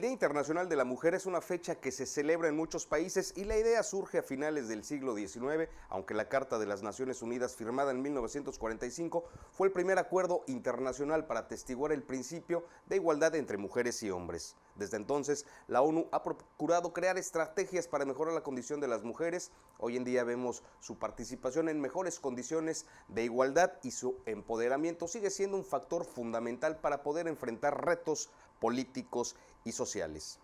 Día Internacional de la Mujer es una fecha que se celebra en muchos países y la idea surge a finales del siglo XIX, aunque la Carta de las Naciones Unidas firmada en 1945 fue el primer acuerdo internacional para atestiguar el principio de igualdad entre mujeres y hombres. Desde entonces, la ONU ha procurado crear estrategias para mejorar la condición de las mujeres. Hoy en día vemos su participación en mejores condiciones de igualdad y su empoderamiento sigue siendo un factor fundamental para poder enfrentar retos políticos y sociales.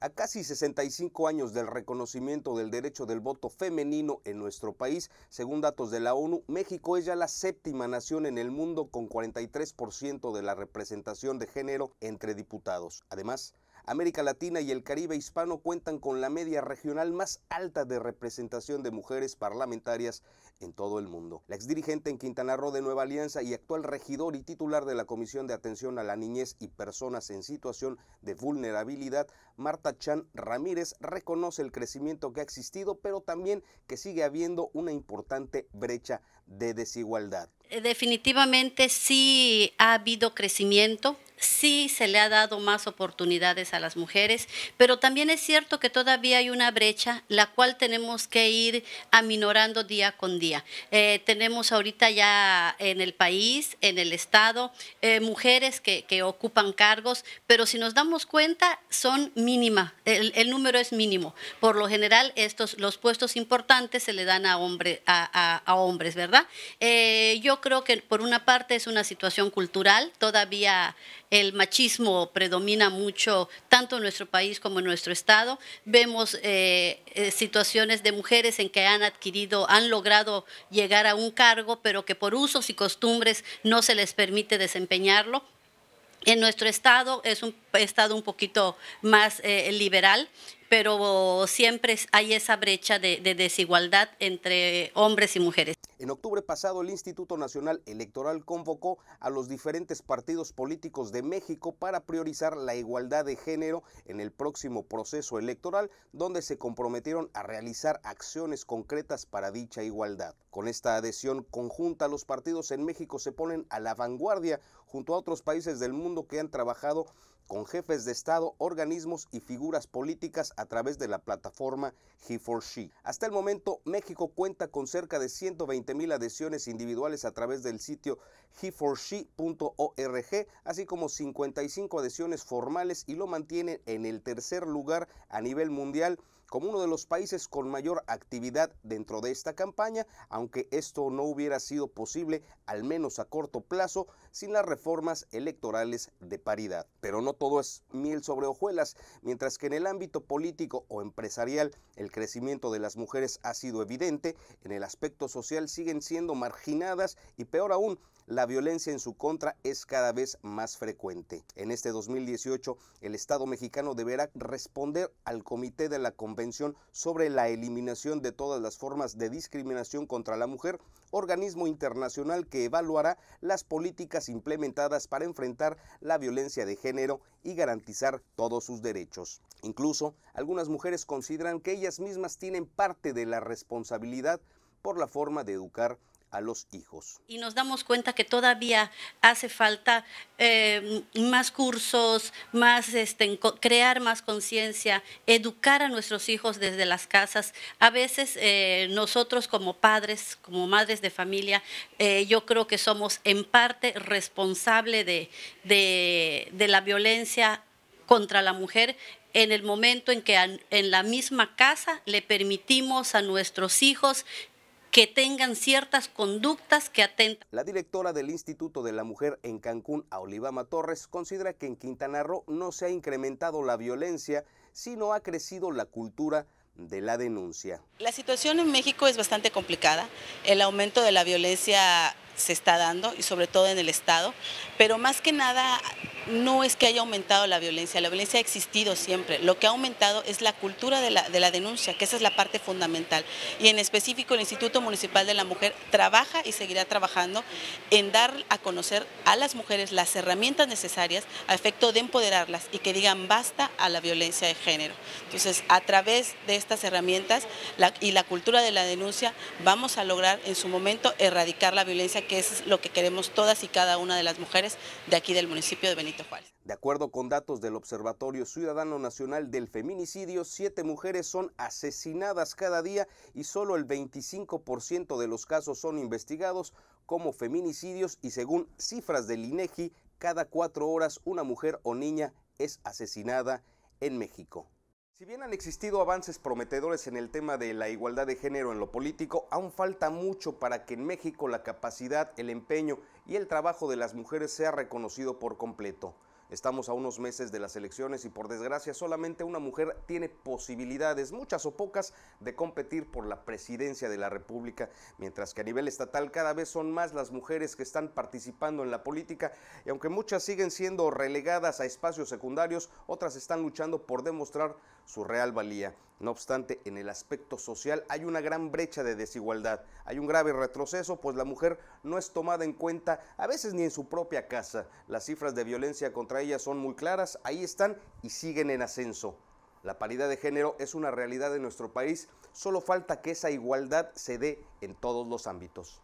A casi 65 años del reconocimiento del derecho del voto femenino en nuestro país, según datos de la ONU, México es ya la séptima nación en el mundo con 43% de la representación de género entre diputados. Además, América Latina y el Caribe hispano cuentan con la media regional más alta de representación de mujeres parlamentarias en todo el mundo. La exdirigente en Quintana Roo de Nueva Alianza y actual regidor y titular de la Comisión de Atención a la Niñez y Personas en Situación de Vulnerabilidad, Marta Chan Ramírez, reconoce el crecimiento que ha existido, pero también que sigue habiendo una importante brecha de desigualdad. Definitivamente sí ha habido crecimiento sí se le ha dado más oportunidades a las mujeres, pero también es cierto que todavía hay una brecha, la cual tenemos que ir aminorando día con día. Eh, tenemos ahorita ya en el país, en el Estado, eh, mujeres que, ocupan cargos, pero si nos damos cuenta, son mínima, el, número es mínimo. Por lo general, estos, los puestos importantes se le dan a, hombre, a, hombres, ¿verdad? Eh, yo creo que por una parte es una situación cultural, todavía el machismo predomina mucho tanto en nuestro país como en nuestro estado. Vemos eh, eh, situaciones de mujeres en que han adquirido, han logrado llegar a un cargo, pero que por usos y costumbres no se les permite desempeñarlo. En nuestro estado es un estado un poquito más eh, liberal pero siempre hay esa brecha de, desigualdad entre hombres y mujeres. En octubre pasado, el Instituto Nacional Electoral convocó a los diferentes partidos políticos de México para priorizar la igualdad de género en el próximo proceso electoral, donde se comprometieron a realizar acciones concretas para dicha igualdad. Con esta adhesión conjunta, los partidos en México se ponen a la vanguardia junto a otros países del mundo que han trabajado con jefes de Estado, organismos y figuras políticas a través de la plataforma he Hasta el momento, México cuenta con cerca de 120 mil adhesiones individuales a través del sitio HeForShe.org, así como 55 adhesiones formales y lo mantiene en el tercer lugar a nivel mundial como uno de los países con mayor actividad dentro de esta campaña, aunque esto no hubiera sido posible, al menos a corto plazo, sin las reformas electorales de paridad. Pero no todo es miel sobre hojuelas, mientras que en el ámbito político o empresarial el crecimiento de las mujeres ha sido evidente, en el aspecto social siguen siendo marginadas y peor aún, la violencia en su contra es cada vez más frecuente. En este 2018, el Estado mexicano deberá responder al Comité de la Convención sobre la Eliminación de todas las formas de discriminación contra la mujer, organismo internacional que evaluará las políticas implementadas para enfrentar la violencia de género y garantizar todos sus derechos. Incluso, algunas mujeres consideran que ellas mismas tienen parte de la responsabilidad por la forma de educar a los hijos. Y nos damos cuenta que todavía hace falta eh, más cursos, más este, crear más conciencia, educar a nuestros hijos desde las casas. A veces eh, nosotros como padres, como madres de familia, eh, yo creo que somos en parte responsable de, de la violencia contra la mujer en el momento en que en la misma casa le permitimos a nuestros hijos que tengan ciertas conductas que atentan. La directora del Instituto de la Mujer en Cancún, Aulibama Torres, considera que en Quintana Roo no se ha incrementado la violencia, sino ha crecido la cultura de la denuncia. La situación en México es bastante complicada. El aumento de la violencia se está dando y sobre todo en el Estado, pero más que nada no es que haya aumentado la violencia, la violencia ha existido siempre, lo que ha aumentado es la cultura de la, de la, denuncia, que esa es la parte fundamental y en específico el Instituto Municipal de la Mujer trabaja y seguirá trabajando en dar a conocer a las mujeres las herramientas necesarias a efecto de empoderarlas y que digan basta a la violencia de género. Entonces, a través de estas herramientas y la cultura de la denuncia vamos a lograr en su momento erradicar la violencia que es lo que queremos todas y cada una de las mujeres de aquí del municipio de Benito Juárez. De acuerdo con datos del Observatorio Ciudadano Nacional del Feminicidio, siete mujeres son asesinadas cada día y solo el 25% de los casos son investigados como feminicidios y según cifras del INEGI, e cada cuatro horas una mujer o niña es asesinada en México. Si bien han existido avances prometedores en el tema de la igualdad de género en lo político, aún falta mucho para que en México la capacidad, el empeño y el trabajo de las mujeres sea reconocido por completo. Estamos a unos meses de las elecciones y por desgracia solamente una mujer tiene posibilidades, muchas o pocas, de competir por la presidencia de la República, mientras que a nivel estatal cada vez son más las mujeres que están participando en la política y aunque muchas siguen siendo relegadas a espacios secundarios, otras están luchando por demostrar su real valía. No obstante, en el aspecto social hay una gran brecha de desigualdad, hay un grave retroceso, pues la mujer no es tomada en cuenta a veces ni en su propia casa. Las cifras de violencia contra ella son muy claras, ahí están y siguen en ascenso. La paridad de género es una realidad en nuestro país, solo falta que esa igualdad se dé en todos los ámbitos.